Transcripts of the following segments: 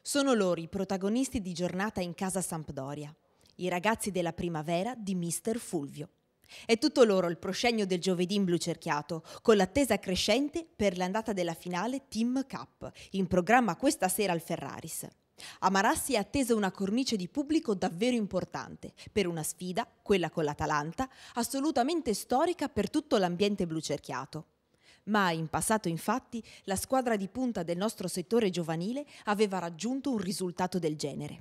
Sono loro i protagonisti di giornata in casa Sampdoria, i ragazzi della primavera di Mister Fulvio. È tutto loro il proscenio del giovedì in blu cerchiato, con l'attesa crescente per l'andata della finale Team Cup, in programma questa sera al Ferraris. A Marassi è attesa una cornice di pubblico davvero importante per una sfida, quella con l'Atalanta, assolutamente storica per tutto l'ambiente blucerchiato. Ma in passato, infatti, la squadra di punta del nostro settore giovanile aveva raggiunto un risultato del genere.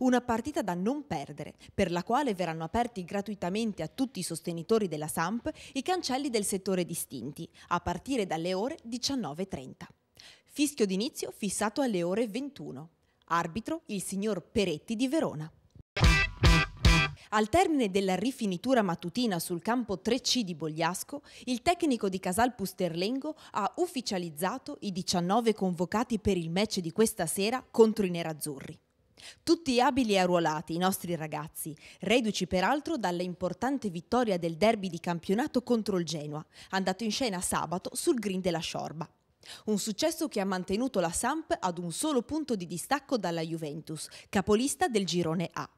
Una partita da non perdere, per la quale verranno aperti gratuitamente a tutti i sostenitori della SAMP i cancelli del settore distinti, a partire dalle ore 19.30. Fischio d'inizio fissato alle ore 21 arbitro il signor Peretti di Verona. Al termine della rifinitura mattutina sul campo 3C di Bogliasco, il tecnico di Casal Pusterlengo ha ufficializzato i 19 convocati per il match di questa sera contro i nerazzurri. Tutti abili e arruolati i nostri ragazzi, reduci peraltro dalla importante vittoria del derby di campionato contro il Genoa, andato in scena sabato sul green della Sciorba. Un successo che ha mantenuto la Samp ad un solo punto di distacco dalla Juventus, capolista del girone A.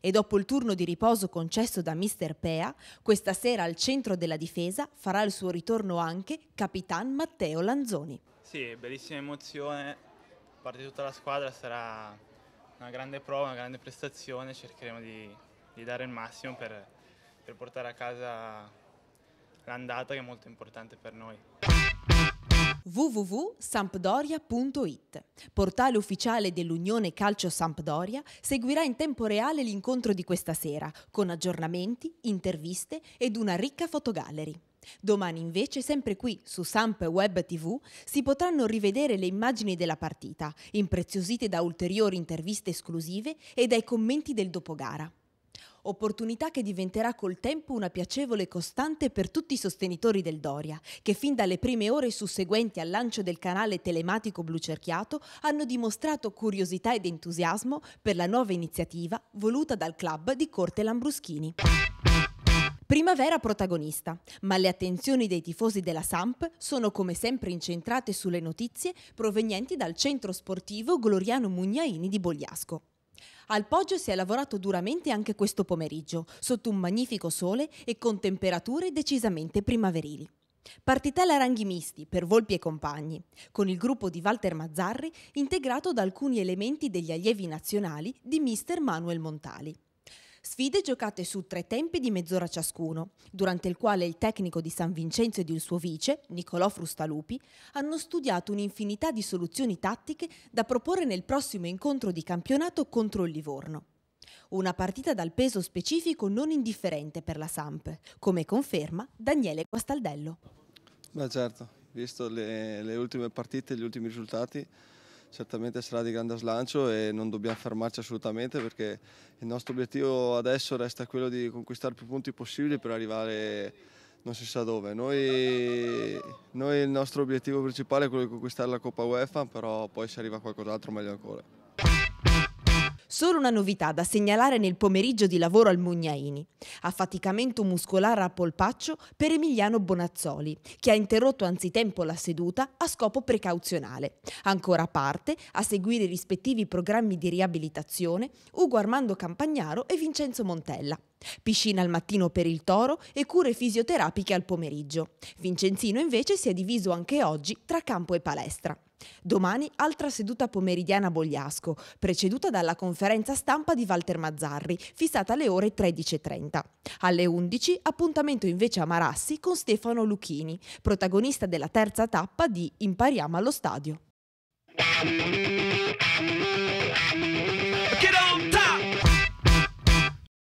E dopo il turno di riposo concesso da Mister Pea, questa sera al centro della difesa farà il suo ritorno anche capitan Matteo Lanzoni. Sì, bellissima emozione, parte tutta la squadra, sarà una grande prova, una grande prestazione, cercheremo di, di dare il massimo per, per portare a casa l'andata che è molto importante per noi www.sampdoria.it, portale ufficiale dell'Unione Calcio Sampdoria, seguirà in tempo reale l'incontro di questa sera, con aggiornamenti, interviste ed una ricca fotogallery. Domani invece, sempre qui su Samp Web TV, si potranno rivedere le immagini della partita, impreziosite da ulteriori interviste esclusive e dai commenti del dopogara. Opportunità che diventerà col tempo una piacevole costante per tutti i sostenitori del Doria, che fin dalle prime ore susseguenti al lancio del canale telematico blucerchiato hanno dimostrato curiosità ed entusiasmo per la nuova iniziativa voluta dal club di Corte Lambruschini. Primavera protagonista, ma le attenzioni dei tifosi della Samp sono come sempre incentrate sulle notizie provenienti dal centro sportivo Gloriano Mugnaini di Bogliasco. Al Poggio si è lavorato duramente anche questo pomeriggio, sotto un magnifico sole e con temperature decisamente primaverili. Partitella ranghi misti per Volpi e compagni, con il gruppo di Walter Mazzarri integrato da alcuni elementi degli allievi nazionali di Mr. Manuel Montali. Sfide giocate su tre tempi di mezz'ora ciascuno, durante il quale il tecnico di San Vincenzo ed il suo vice, Nicolò Frustalupi, hanno studiato un'infinità di soluzioni tattiche da proporre nel prossimo incontro di campionato contro il Livorno. Una partita dal peso specifico non indifferente per la Samp, come conferma Daniele Guastaldello. Beh certo, visto le, le ultime partite, gli ultimi risultati, certamente sarà di grande slancio e non dobbiamo fermarci assolutamente perché il nostro obiettivo adesso resta quello di conquistare più punti possibili per arrivare non si sa dove. Noi, noi il nostro obiettivo principale è quello di conquistare la Coppa UEFA, però poi se arriva qualcos'altro meglio ancora. Solo una novità da segnalare nel pomeriggio di lavoro al Mugnaini. Affaticamento muscolare a polpaccio per Emiliano Bonazzoli, che ha interrotto anzitempo la seduta a scopo precauzionale. Ancora a parte, a seguire i rispettivi programmi di riabilitazione, Ugo Armando Campagnaro e Vincenzo Montella. Piscina al mattino per il toro e cure fisioterapiche al pomeriggio. Vincenzino invece si è diviso anche oggi tra campo e palestra. Domani altra seduta pomeridiana a Bogliasco, preceduta dalla conferenza stampa di Walter Mazzarri, fissata alle ore 13.30. Alle 11 appuntamento invece a Marassi con Stefano Luchini, protagonista della terza tappa di Impariamo allo stadio.